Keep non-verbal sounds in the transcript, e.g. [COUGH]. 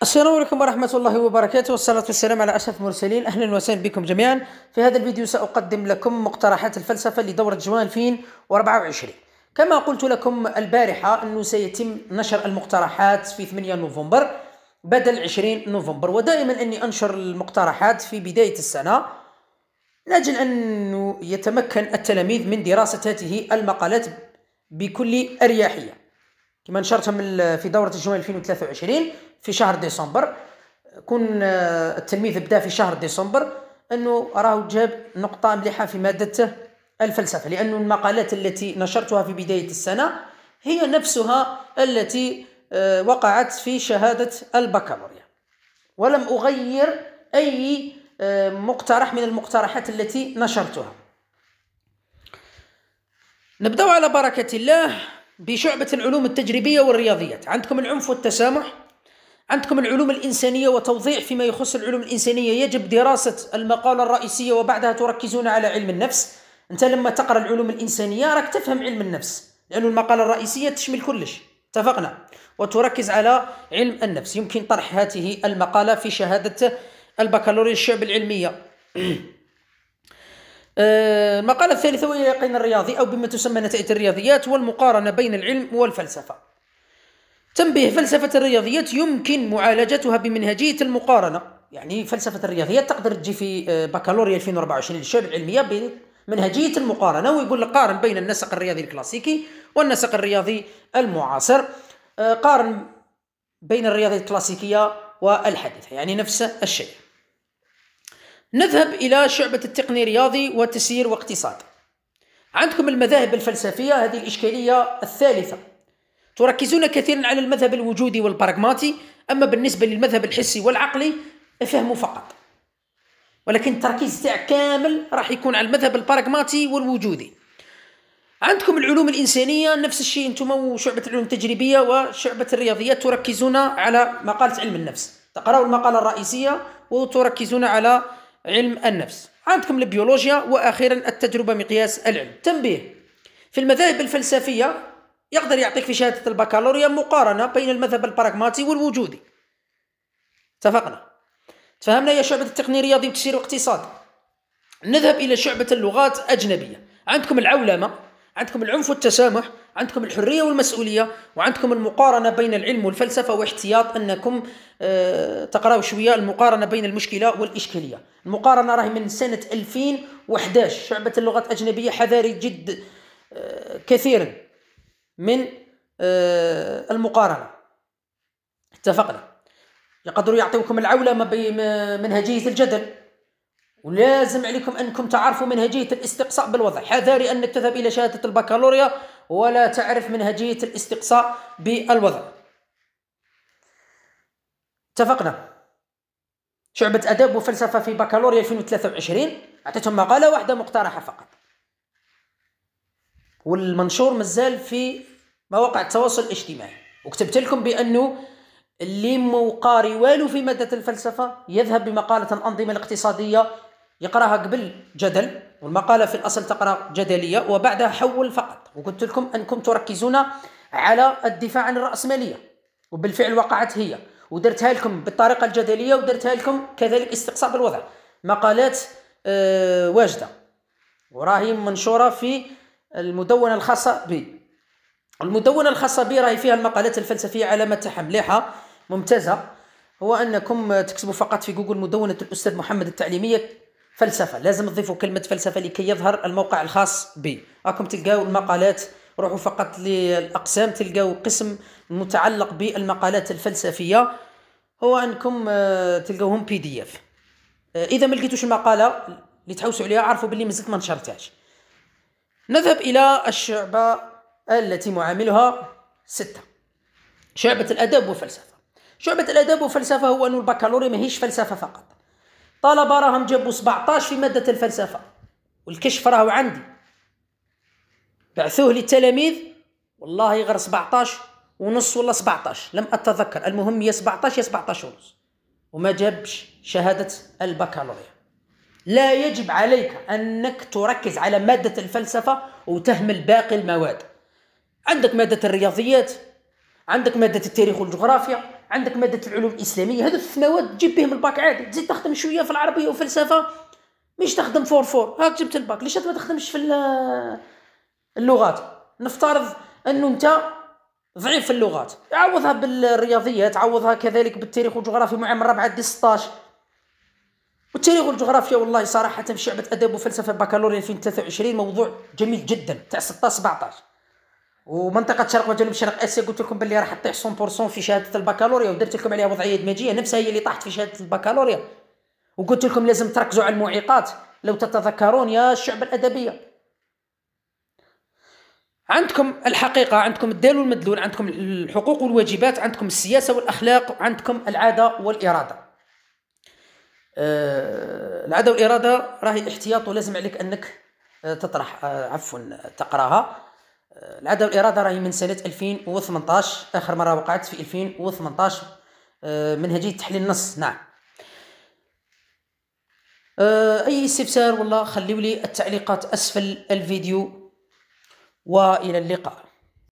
السلام عليكم ورحمة الله وبركاته والصلاة والسلام على أشرف المرسلين أهلا وسهلا بكم جميعا في هذا الفيديو سأقدم لكم مقترحات الفلسفة لدورة جوان 2024 كما قلت لكم البارحة أنه سيتم نشر المقترحات في 8 نوفمبر بدل 20 نوفمبر ودائما أني أنشر المقترحات في بداية السنة لأجل أن يتمكن التلاميذ من دراسة هذه المقالات بكل أريحية كما نشرتها من في دوره الجمعيه 2023 في شهر ديسمبر كون آه، التلميذ بدا في شهر ديسمبر انه راه جاب نقطه مليحه في ماده الفلسفه لأن المقالات التي نشرتها في بدايه السنه هي نفسها التي آه، وقعت في شهاده البكالوريا ولم اغير اي آه، مقترح من المقترحات التي نشرتها نبدا على بركه الله بشعبة العلوم التجريبية والرياضيات عندكم العنف والتسامح عندكم العلوم الإنسانية وتوضيح فيما يخص العلوم الإنسانية يجب دراسة المقالة الرئيسية وبعدها تركزون على علم النفس أنت لما تقرأ العلوم الإنسانية راك تفهم علم النفس لأن المقالة الرئيسية تشمل كلش اتفقنا وتركز على علم النفس يمكن طرح هذه المقالة في شهادة البكالوريوس الشعب العلمية [CLEARS THROAT] آه، المقالة الثالثة وهي اليقين الرياضي أو بما تسمى نتائج الرياضيات والمقارنة بين العلم والفلسفة تنبيه فلسفة الرياضيات يمكن معالجتها بمنهجية المقارنة يعني فلسفة الرياضيات تقدر تجي في آه، بكالوريا 2024 للشعب العلمية بمنهجية المقارنة ويقول لك قارن بين النسق الرياضي الكلاسيكي والنسق الرياضي المعاصر آه، قارن بين الرياضيات الكلاسيكية والحديثة يعني نفس الشيء نذهب إلى شعبة التقني الرياضي وتسيير واقتصاد عندكم المذاهب الفلسفية هذه الإشكالية الثالثة تركزون كثيرا على المذهب الوجودي والبراغماتي أما بالنسبة للمذهب الحسي والعقلي افهموا فقط ولكن التركيز تاع كامل راح يكون على المذهب البراغماتي والوجودي عندكم العلوم الإنسانية نفس الشيء أنتم وشعبة العلوم التجريبية وشعبة الرياضيات تركزون على مقالة علم النفس تقرأوا المقالة الرئيسية وتركزون على علم النفس عندكم البيولوجيا واخيرا التجربه مقياس العلم تنبيه في المذاهب الفلسفيه يقدر يعطيك في شهاده البكالوريا مقارنه بين المذهب البراغماتي والوجودي اتفقنا تفهمنا يا شعبه التقنيه الرياضي وتسيير واقتصاد نذهب الى شعبه اللغات اجنبيه عندكم العولمه عندكم العنف والتسامح عندكم الحرية والمسؤولية وعندكم المقارنة بين العلم والفلسفة واحتياط أنكم آه، تقرأوا شوية المقارنة بين المشكلة والإشكالية المقارنة راهي من سنة 2011 شعبة اللغة الأجنبية حذاري جد آه، كثيرا من آه، المقارنة اتفقنا يقدروا يعطيكم العولمة بمنهجية الجدل ولازم عليكم أنكم تعرفوا منهجية الاستقصاء بالوضع حذاري أنك تذهب إلى شهادة البكالوريا ولا تعرف منهجية الاستقصاء بالوضع اتفقنا شعبة أداب وفلسفة في بكالوريا 2023 أعطيتهم مقالة واحدة مقترحة فقط والمنشور مازال في مواقع التواصل الاجتماعي وكتبت لكم بأنه اللي قاري والو في مادة الفلسفة يذهب بمقالة الأنظمة الاقتصادية يقراها قبل جدل والمقاله في الاصل تقرا جدليه وبعدها حول فقط وقلت لكم انكم تركزون على الدفاع عن الراسماليه وبالفعل وقعت هي ودرتها لكم بالطريقه الجدليه ودرتها لكم كذلك استقصاء بالوضع مقالات آه واجده وراهي منشوره في المدونه الخاصه بي المدونه الخاصه بي راهي فيها المقالات الفلسفيه على علامه تحملها ممتازه هو انكم تكتبوا فقط في جوجل مدونه الاستاذ محمد التعليميه فلسفه لازم تضيفوا كلمه فلسفه لكي يظهر الموقع الخاص بي راكم تلقاو المقالات روحوا فقط للاقسام تلقاو قسم متعلق بالمقالات الفلسفيه هو انكم آه، تلقاوهم بي دي اف اذا ما لقيتوش المقاله اللي تحوسوا عليها عرفوا باللي مازلت ما نشرتهاش نذهب الى الشعبه التي معاملها سته شعبه الاداب والفلسفه شعبه الاداب والفلسفه هو ان البكالوريا ماهيش فلسفه فقط طلبه راهم جابوا 17 في ماده الفلسفه والكشف راهو عندي بعثوه للتلاميذ والله غير 17 ونص ولا 17 لم اتذكر المهم يا 17 يا 17 ونص وما جابش شهاده البكالوريا لا يجب عليك انك تركز على ماده الفلسفه وتهمل باقي المواد عندك ماده الرياضيات عندك ماده التاريخ والجغرافيا عندك ماده العلوم الاسلاميه هذو في مواد تجيب بهم الباك عادي تزيد تخدم شويه في العربيه وفلسفه مش تخدم فور فور هاك جبت الباك ليش ما تخدمش في اللغات نفترض انه انت ضعيف في اللغات عوضها بالرياضيات عوضها كذلك بالتاريخ والجغرافيا مع من ربعه دي 16 والتاريخ والجغرافيا والله صراحه شعبه ادب وفلسفه بكالوريا 2023 موضوع جميل جدا تاع 16 17 ومنطقه شرق وجنوب شرق اسيا قلت لكم باللي راح تطيح 100% في شهاده البكالوريا ودرت لكم عليها وضعيه دمجيه نفسها هي اللي طاحت في شهاده البكالوريا وقلت لكم لازم تركزوا على المعيقات لو تتذكرون يا الشعب الادبيه عندكم الحقيقه عندكم الدال والمدلول عندكم الحقوق والواجبات عندكم السياسه والاخلاق عندكم العاده والاراده آه العاده والاراده راهي احتياط ولازم عليك انك آه، تطرح آه عفوا تقراها العداوه الاراده راهي من سنه 2018 اخر مره وقعت في 2018 آه، منهجيه تحليل النص نعم آه، اي استفسار والله خليولي التعليقات اسفل الفيديو والى اللقاء